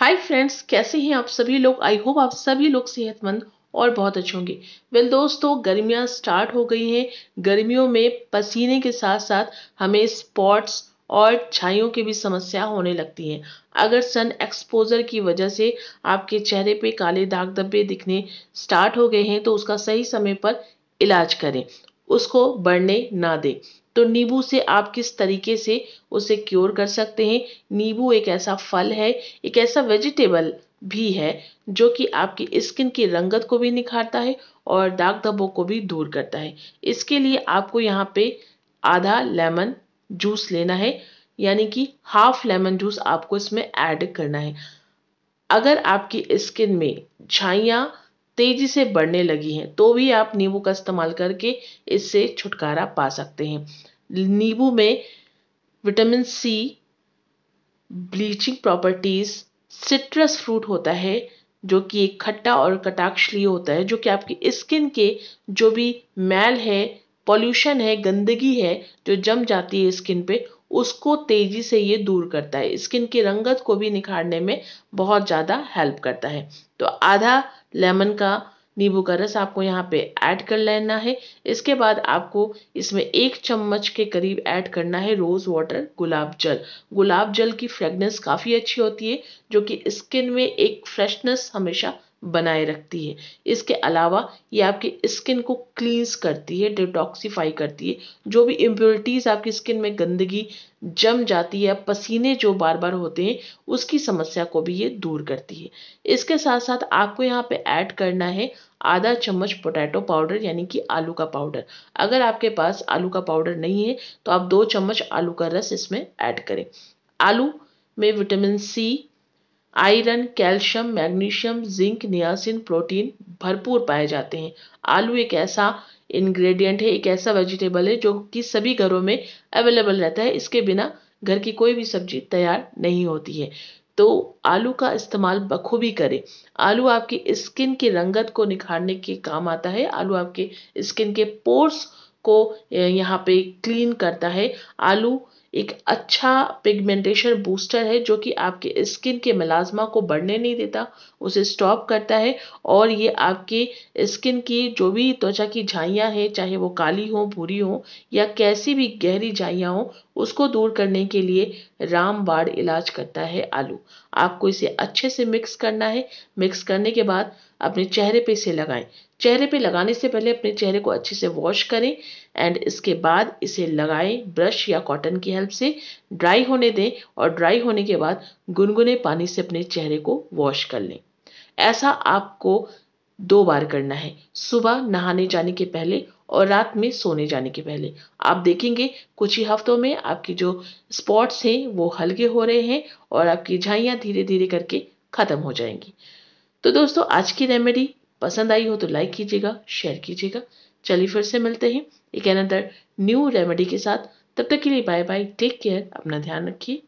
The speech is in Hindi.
हाय फ्रेंड्स कैसे हैं आप सभी लोग आई होप आप सभी लोग सेहतमंद और बहुत अच्छे होंगे वेल well, दोस्तों गर्मियां स्टार्ट हो गई हैं गर्मियों में पसीने के साथ साथ हमें स्पॉट्स और छाइयों की भी समस्या होने लगती है अगर सन एक्सपोजर की वजह से आपके चेहरे पे काले दाग धब्बे दिखने स्टार्ट हो गए हैं तो उसका सही समय पर इलाज करें उसको बढ़ने ना दें तो नींबू से आप किस तरीके से उसे क्योर कर सकते हैं नींबू एक ऐसा फल है एक ऐसा वेजिटेबल भी है जो कि आपकी स्किन की रंगत को भी निखारता है और दाग धब्बों को भी दूर करता है इसके लिए आपको यहाँ पे आधा लेमन जूस लेना है यानी कि हाफ लेमन जूस आपको इसमें ऐड करना है अगर आपकी स्किन में छाइयाँ तेजी से बढ़ने लगी हैं तो भी आप नींबू का इस्तेमाल करके इससे छुटकारा पा सकते हैं नींबू में vitamin C bleaching properties citrus fruit होता है जो कि एक खट्टा और कटाक्षलीय होता है जो कि आपकी स्किन के जो भी मैल है पॉल्यूशन है गंदगी है जो जम जाती है स्किन पे उसको तेजी से ये दूर करता है स्किन की रंगत को भी निखारने में बहुत ज़्यादा हेल्प करता है तो आधा लेमन का नींबू का रस आपको यहाँ पे ऐड कर लेना है इसके बाद आपको इसमें एक चम्मच के करीब ऐड करना है रोज़ वाटर गुलाब जल गुलाब जल की फ्रेगनेंस काफ़ी अच्छी होती है जो कि स्किन में एक फ्रेशनेस हमेशा बनाए रखती है इसके अलावा ये आपकी स्किन को क्लींस करती है डिटॉक्सीफाई करती है जो भी इम्प्योरिटीज़ आपकी स्किन में गंदगी जम जाती है पसीने जो बार बार होते हैं उसकी समस्या को भी ये दूर करती है इसके साथ साथ आपको यहाँ पे ऐड करना है आधा चम्मच पोटैटो पाउडर यानी कि आलू का पाउडर अगर आपके पास आलू का पाउडर नहीं है तो आप दो चम्मच आलू का रस इसमें ऐड करें आलू में vitamin C iron calcium magnesium zinc niacin protein भरपूर पाए जाते हैं आलू एक ऐसा इंग्रेडिएंट है एक ऐसा वेजिटेबल है जो कि सभी घरों में अवेलेबल रहता है इसके बिना घर की कोई भी सब्जी तैयार नहीं होती है तो आलू का इस्तेमाल बखूबी करें आलू आपकी स्किन की रंगत को निखारने के काम आता है आलू आपके स्किन के पोर्स को यहाँ पे क्लीन करता है आलू एक अच्छा पिगमेंटेशन बूस्टर है जो कि आपके स्किन के मलाजमा को बढ़ने नहीं देता उसे स्टॉप करता है और ये आपके स्किन की जो भी त्वचा की झाइयाँ हैं चाहे वो काली हो भूरी हो या कैसी भी गहरी झाइयाँ हो उसको दूर करने के लिए रामबाड़ इलाज करता है आलू आपको इसे अच्छे से मिक्स करना है मिक्स करने के बाद अपने चेहरे पे इसे लगाएं चेहरे पे लगाने से पहले अपने चेहरे को अच्छे से वॉश करें एंड इसके बाद इसे लगाएं ब्रश या कॉटन की हेल्प से ड्राई होने दें और ड्राई होने के बाद गुनगुने पानी से अपने चेहरे को वॉश कर लें ऐसा आपको दो बार करना है सुबह नहाने जाने के पहले और रात में सोने जाने के पहले आप देखेंगे कुछ ही हफ्तों में आपकी जो स्पॉट्स हैं वो हल्के हो रहे हैं और आपकी झाइयाँ धीरे धीरे करके ख़त्म हो जाएंगी तो दोस्तों आज की रेमेडी पसंद आई हो तो लाइक कीजिएगा शेयर कीजिएगा चलिए फिर से मिलते हैं एक अनदर न्यू रेमेडी के साथ तब तक के लिए बाय बाय टेक केयर अपना ध्यान रखिए